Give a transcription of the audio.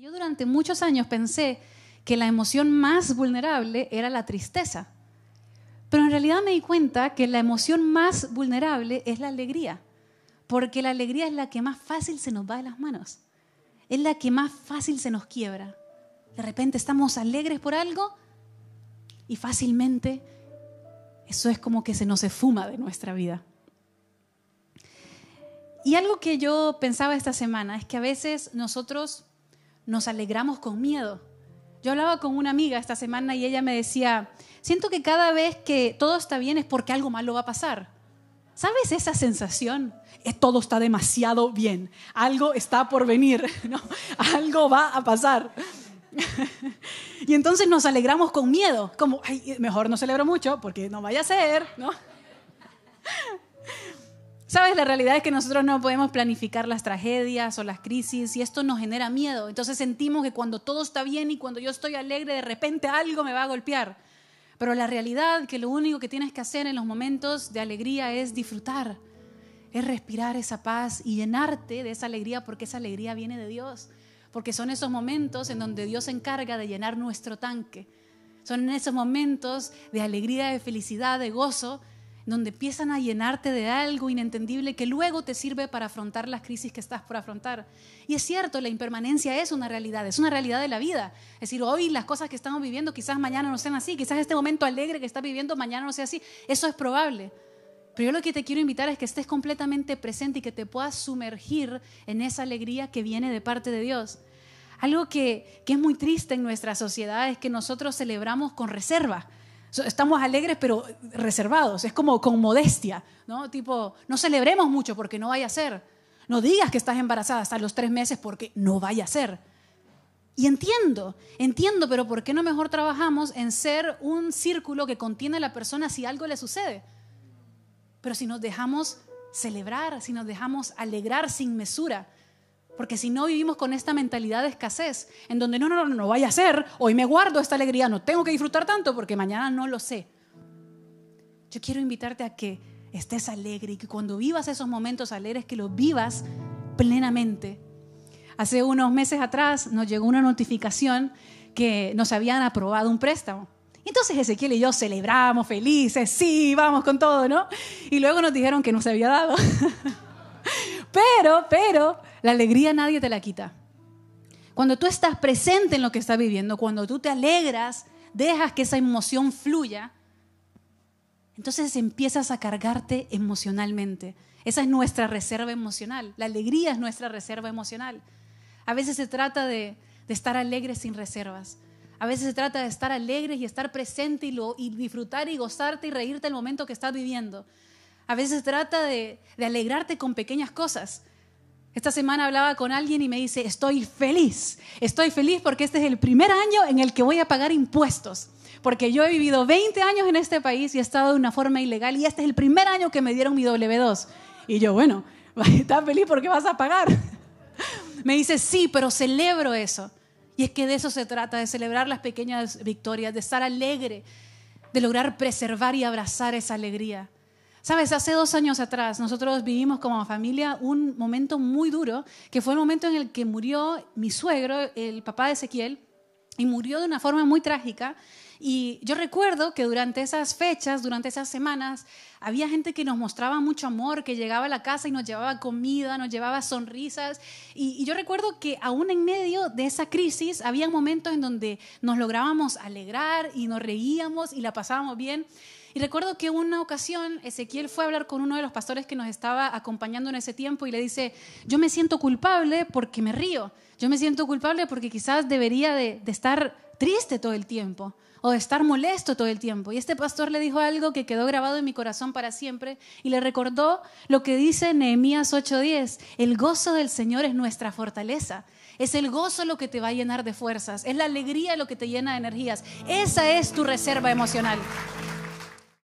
Yo durante muchos años pensé que la emoción más vulnerable era la tristeza, pero en realidad me di cuenta que la emoción más vulnerable es la alegría, porque la alegría es la que más fácil se nos va de las manos, es la que más fácil se nos quiebra. De repente estamos alegres por algo y fácilmente eso es como que se nos esfuma de nuestra vida. Y algo que yo pensaba esta semana es que a veces nosotros nos alegramos con miedo. Yo hablaba con una amiga esta semana y ella me decía, siento que cada vez que todo está bien es porque algo malo va a pasar. ¿Sabes esa sensación? Eh, todo está demasiado bien, algo está por venir, ¿no? algo va a pasar. y entonces nos alegramos con miedo, como, mejor no celebro mucho porque no vaya a ser, ¿no? Sabes, la realidad es que nosotros no podemos planificar las tragedias o las crisis y esto nos genera miedo. Entonces sentimos que cuando todo está bien y cuando yo estoy alegre, de repente algo me va a golpear. Pero la realidad que lo único que tienes que hacer en los momentos de alegría es disfrutar, es respirar esa paz y llenarte de esa alegría porque esa alegría viene de Dios. Porque son esos momentos en donde Dios se encarga de llenar nuestro tanque. Son en esos momentos de alegría, de felicidad, de gozo, donde empiezan a llenarte de algo inentendible que luego te sirve para afrontar las crisis que estás por afrontar. Y es cierto, la impermanencia es una realidad, es una realidad de la vida. Es decir, hoy las cosas que estamos viviendo quizás mañana no sean así, quizás este momento alegre que estás viviendo mañana no sea así, eso es probable. Pero yo lo que te quiero invitar es que estés completamente presente y que te puedas sumergir en esa alegría que viene de parte de Dios. Algo que, que es muy triste en nuestra sociedad es que nosotros celebramos con reserva. Estamos alegres pero reservados, es como con modestia, ¿no? Tipo, no celebremos mucho porque no vaya a ser. No digas que estás embarazada hasta los tres meses porque no vaya a ser. Y entiendo, entiendo, pero ¿por qué no mejor trabajamos en ser un círculo que contiene a la persona si algo le sucede? Pero si nos dejamos celebrar, si nos dejamos alegrar sin mesura, porque si no vivimos con esta mentalidad de escasez, en donde no, no, no, no vaya a ser, hoy me guardo esta alegría, no tengo que disfrutar tanto porque mañana no lo sé. Yo quiero invitarte a que estés alegre y que cuando vivas esos momentos alegres, que los vivas plenamente. Hace unos meses atrás nos llegó una notificación que nos habían aprobado un préstamo. Entonces Ezequiel y yo celebramos felices, sí, vamos con todo, ¿no? Y luego nos dijeron que no se había dado. pero, pero, la alegría nadie te la quita. Cuando tú estás presente en lo que estás viviendo, cuando tú te alegras, dejas que esa emoción fluya, entonces empiezas a cargarte emocionalmente. Esa es nuestra reserva emocional. La alegría es nuestra reserva emocional. A veces se trata de, de estar alegre sin reservas. A veces se trata de estar alegre y estar presente y, lo, y disfrutar y gozarte y reírte el momento que estás viviendo. A veces se trata de, de alegrarte con pequeñas cosas. Esta semana hablaba con alguien y me dice, estoy feliz, estoy feliz porque este es el primer año en el que voy a pagar impuestos, porque yo he vivido 20 años en este país y he estado de una forma ilegal y este es el primer año que me dieron mi W2. Y yo, bueno, estás feliz porque vas a pagar. Me dice, sí, pero celebro eso. Y es que de eso se trata, de celebrar las pequeñas victorias, de estar alegre, de lograr preservar y abrazar esa alegría. Sabes, hace dos años atrás nosotros vivimos como familia un momento muy duro, que fue el momento en el que murió mi suegro, el papá de Ezequiel, y murió de una forma muy trágica. Y yo recuerdo que durante esas fechas, durante esas semanas, había gente que nos mostraba mucho amor, que llegaba a la casa y nos llevaba comida, nos llevaba sonrisas. Y, yo recuerdo que aún en medio de esa crisis había momentos en donde nos lográbamos alegrar y nos reíamos y la pasábamos bien. Y recuerdo que una ocasión Ezequiel fue a hablar con uno de los pastores que nos estaba acompañando en ese tiempo y le dice, yo me siento culpable porque me río, yo me siento culpable porque quizás debería de estar triste todo el tiempo o de estar molesto todo el tiempo. Y este pastor le dijo algo que quedó grabado en mi corazón para siempre y le recordó lo que dice Nehemías 8:10, el gozo del Señor es nuestra fortaleza. Es el gozo lo que te va a llenar de fuerzas, es la alegría lo que te llena de energías. Esa es tu reserva emocional.